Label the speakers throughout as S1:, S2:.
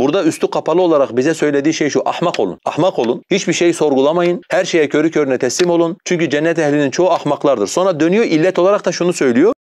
S1: Burada üstü kapalı olarak bize söylediği şey şu. Ahmak olun. Ahmak olun. Hiçbir şey sorgulamayın. Her şeye körü körüne teslim olun. Çünkü cennet ehlinin çoğu ahmaklardır. Sonra dönüyor illet olarak da şunu söylüyor.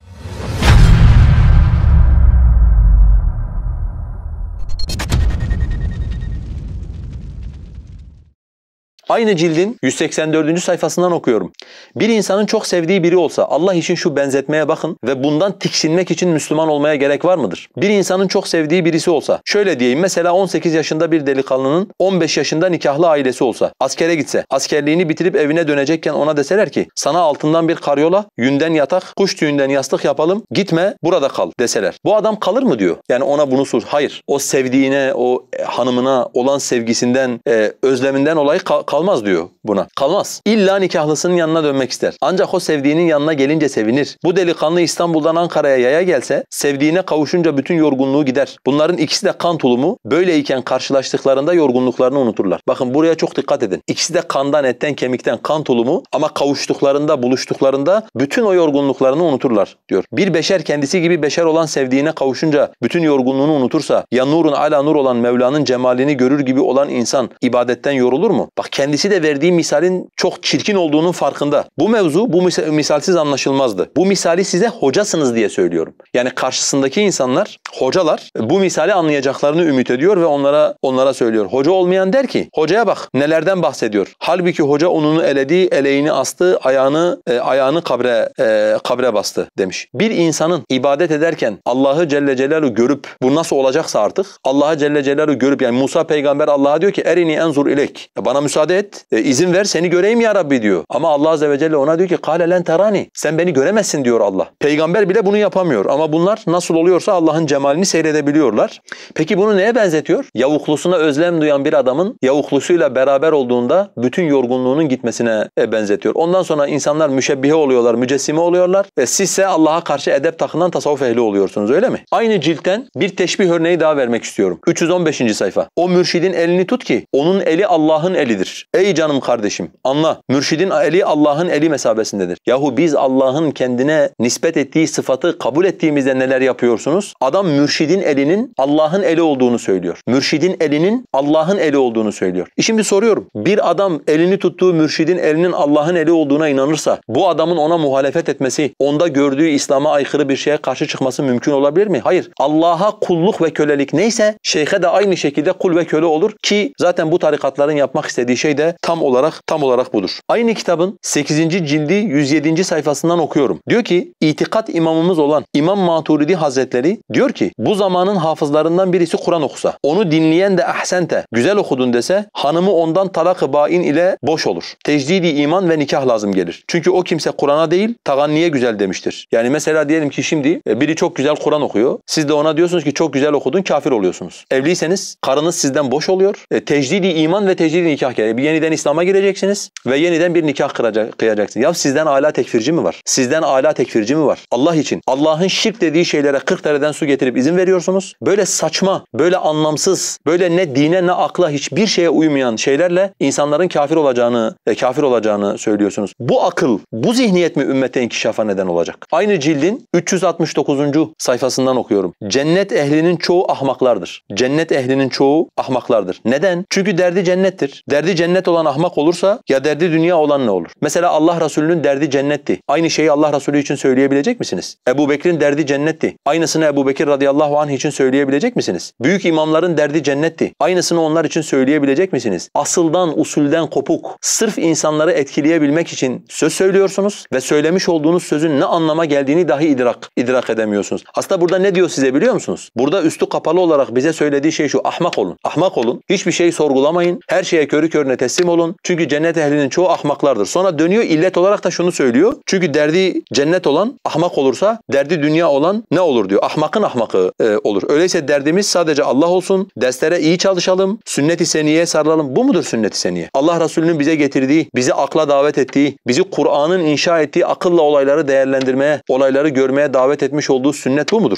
S1: Aynı cildin 184. sayfasından okuyorum. Bir insanın çok sevdiği biri olsa Allah için şu benzetmeye bakın ve bundan tiksinmek için Müslüman olmaya gerek var mıdır? Bir insanın çok sevdiği birisi olsa şöyle diyeyim mesela 18 yaşında bir delikanlının 15 yaşında nikahlı ailesi olsa askere gitse askerliğini bitirip evine dönecekken ona deseler ki sana altından bir karyola, yünden yatak, kuş tüyünden yastık yapalım gitme burada kal deseler. Bu adam kalır mı diyor. Yani ona bunu sor. Hayır. O sevdiğine, o hanımına olan sevgisinden, e, özleminden olayı kal kalmaz diyor buna. Kalmaz. İlla nikahlısının yanına dönmek ister. Ancak o sevdiğinin yanına gelince sevinir. Bu delikanlı İstanbul'dan Ankara'ya yaya gelse sevdiğine kavuşunca bütün yorgunluğu gider. Bunların ikisi de kan tulumu. Böyleyken karşılaştıklarında yorgunluklarını unuturlar. Bakın buraya çok dikkat edin. İkisi de kandan, etten, kemikten kan tulumu ama kavuştuklarında, buluştuklarında bütün o yorgunluklarını unuturlar diyor. Bir beşer kendisi gibi beşer olan sevdiğine kavuşunca bütün yorgunluğunu unutursa ya nurun ala nur olan Mevla'nın cemalini görür gibi olan insan ibadetten yorulur mu? Bak kendi kendisi de verdiği misalin çok çirkin olduğunun farkında. Bu mevzu bu misal, misalsiz anlaşılmazdı. Bu misali size hocasınız diye söylüyorum. Yani karşısındaki insanlar, hocalar bu misali anlayacaklarını ümit ediyor ve onlara onlara söylüyor. Hoca olmayan der ki, hocaya bak nelerden bahsediyor. Halbuki hoca onunu eledi, eleğini astı, ayağını e, ayağını kabre e, kabre bastı demiş. Bir insanın ibadet ederken Allah'ı Celle Celaluhu görüp bu nasıl olacaksa artık Allah'ı Celle Celaluhu görüp yani Musa peygamber Allah'a diyor ki erini enzur ilek. E, bana müsaade et, e, izin ver seni göreyim ya Rabbi diyor. Ama Allah Azze ve Celle ona diyor ki قَالَ لَنْ tarani. Sen beni göremezsin diyor Allah. Peygamber bile bunu yapamıyor ama bunlar nasıl oluyorsa Allah'ın cemalini seyredebiliyorlar. Peki bunu neye benzetiyor? Yavuklusuna özlem duyan bir adamın yavuklusuyla beraber olduğunda bütün yorgunluğunun gitmesine e, benzetiyor. Ondan sonra insanlar müşebbihe oluyorlar, mücessime oluyorlar. E sizse Allah'a karşı edep takınan tasavvuf ehli oluyorsunuz öyle mi? Aynı ciltten bir teşbih örneği daha vermek istiyorum. 315. sayfa. O mürşidin elini tut ki onun eli Allah'ın elidir. Ey canım kardeşim anla. Mürşidin eli Allah'ın eli mesabesindedir. Yahu biz Allah'ın kendine nispet ettiği sıfatı kabul ettiğimizde neler yapıyorsunuz? Adam mürşidin elinin Allah'ın eli olduğunu söylüyor. Mürşidin elinin Allah'ın eli olduğunu söylüyor. E şimdi soruyorum. Bir adam elini tuttuğu mürşidin elinin Allah'ın eli olduğuna inanırsa bu adamın ona muhalefet etmesi, onda gördüğü İslam'a aykırı bir şeye karşı çıkması mümkün olabilir mi? Hayır. Allah'a kulluk ve kölelik neyse şeyhe de aynı şekilde kul ve köle olur ki zaten bu tarikatların yapmak istediği şey şey de tam olarak tam olarak budur. Aynı kitabın 8. cildi 107. sayfasından okuyorum. Diyor ki itikat imamımız olan İmam Maturidi Hazretleri diyor ki bu zamanın hafızlarından birisi Kur'an okusa, onu dinleyen de ahsente, güzel okudun dese hanımı ondan talak-ı bain ile boş olur. Tecdidi iman ve nikah lazım gelir. Çünkü o kimse Kur'an'a değil niye güzel demiştir. Yani mesela diyelim ki şimdi e, biri çok güzel Kur'an okuyor. Siz de ona diyorsunuz ki çok güzel okudun kafir oluyorsunuz. Evliyseniz karınız sizden boş oluyor. E, tecdidi iman ve tecdidi nikah gelir. Bir yeniden İslam'a gireceksiniz ve yeniden bir nikah kıracak, kıyacaksınız. Ya sizden âlâ tekfirci mi var? Sizden âlâ tekfirci mi var? Allah için. Allah'ın şirk dediği şeylere 40 dereden su getirip izin veriyorsunuz. Böyle saçma, böyle anlamsız, böyle ne dine ne akla hiçbir şeye uymayan şeylerle insanların kafir olacağını, e, kafir olacağını söylüyorsunuz. Bu akıl, bu zihniyet mi ümmete inkişafa neden olacak? Aynı cildin 369. sayfasından okuyorum. Cennet ehlinin çoğu ahmaklardır. Cennet ehlinin çoğu ahmaklardır. Neden? Çünkü derdi cennettir. Derdi cennet cennet olan ahmak olursa ya derdi dünya olan ne olur? Mesela Allah Resulü'nün derdi cennetti. Aynı şeyi Allah Resulü için söyleyebilecek misiniz? Ebu Bekir'in derdi cennetti. Aynısını Ebu Bekir radıyallahu anh için söyleyebilecek misiniz? Büyük imamların derdi cennetti. Aynısını onlar için söyleyebilecek misiniz? Asıldan, usulden kopuk, sırf insanları etkileyebilmek için söz söylüyorsunuz ve söylemiş olduğunuz sözün ne anlama geldiğini dahi idrak idrak edemiyorsunuz. Aslında burada ne diyor size biliyor musunuz? Burada üstü kapalı olarak bize söylediği şey şu: ahmak olun. Ahmak olun. Hiçbir şey sorgulamayın. Her şeye körü körüne teslim olun. Çünkü cennet ehlinin çoğu ahmaklardır. Sonra dönüyor illet olarak da şunu söylüyor. Çünkü derdi cennet olan ahmak olursa derdi dünya olan ne olur diyor. Ahmakın ahmakı e, olur. Öyleyse derdimiz sadece Allah olsun. Derslere iyi çalışalım. Sünnet-i seniyeye sarılalım. Bu mudur sünnet-i seniye? Allah Resulü'nün bize getirdiği, bizi akla davet ettiği, bizi Kur'an'ın inşa ettiği akılla olayları değerlendirmeye, olayları görmeye davet etmiş olduğu sünnet bu mudur?